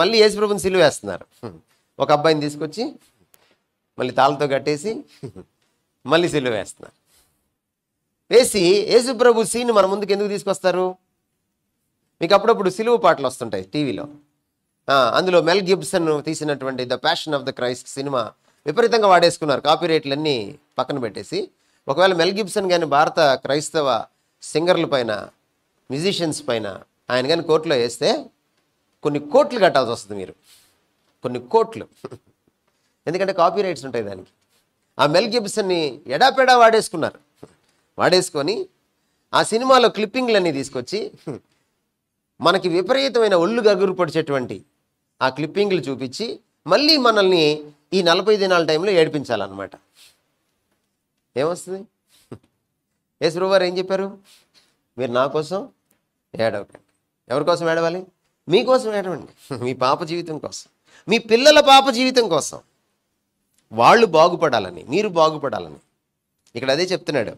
మళ్ళీ యేసుప్రభుని సిలువ వేస్తున్నారు ఒక అబ్బాయిని తీసుకొచ్చి మళ్ళీ తాళ్ళతో కట్టేసి మళ్ళీ సిలువ వేస్తున్నారు వేసి యేసుప్రభు సీన్ మన ముందుకు ఎందుకు తీసుకొస్తారు మీకు అప్పుడప్పుడు సిలువ పాటలు వస్తుంటాయి టీవీలో అందులో మెల్ గిబ్సన్ తీసినటువంటి the passion of the Christ సినిమా విపరీతంగా వాడేసుకున్నారు కాపీరేట్లన్నీ పక్కన పెట్టేసి ఒకవేళ మెల్ గిబ్సన్ కానీ భారత క్రైస్తవ సింగర్ల పైన మ్యూజిషియన్స్ పైన ఆయన కానీ కోర్టులో వేస్తే కొన్ని కోట్లు కట్టాల్సి వస్తుంది మీరు కొన్ని కోట్లు ఎందుకంటే కాపీ రైట్స్ ఉంటాయి దానికి ఆ మెల్ గిబ్సన్ని ఎడాపెడా వాడేసుకున్నారు వాడేసుకొని ఆ సినిమాలో క్లిప్పింగ్లన్నీ తీసుకొచ్చి మనకి విపరీతమైన ఒళ్ళు గగురు పొడిచేటువంటి ఆ క్లిప్పింగ్లు చూపించి మళ్ళీ మనల్ని ఈ నలభై దినాల టైంలో ఏడిపించాలన్నమాట ఏమొస్తుంది ఏ గారు ఏం చెప్పారు మీరు నా కోసం ఏడవకండి ఎవరి కోసం ఏడవాలి మీకోసం ఏడవండి మీ పాప జీవితం కోసం మీ పిల్లల పాప జీవితం కోసం వాళ్ళు బాగుపడాలని మీరు బాగుపడాలని ఇక్కడ అదే చెప్తున్నాడు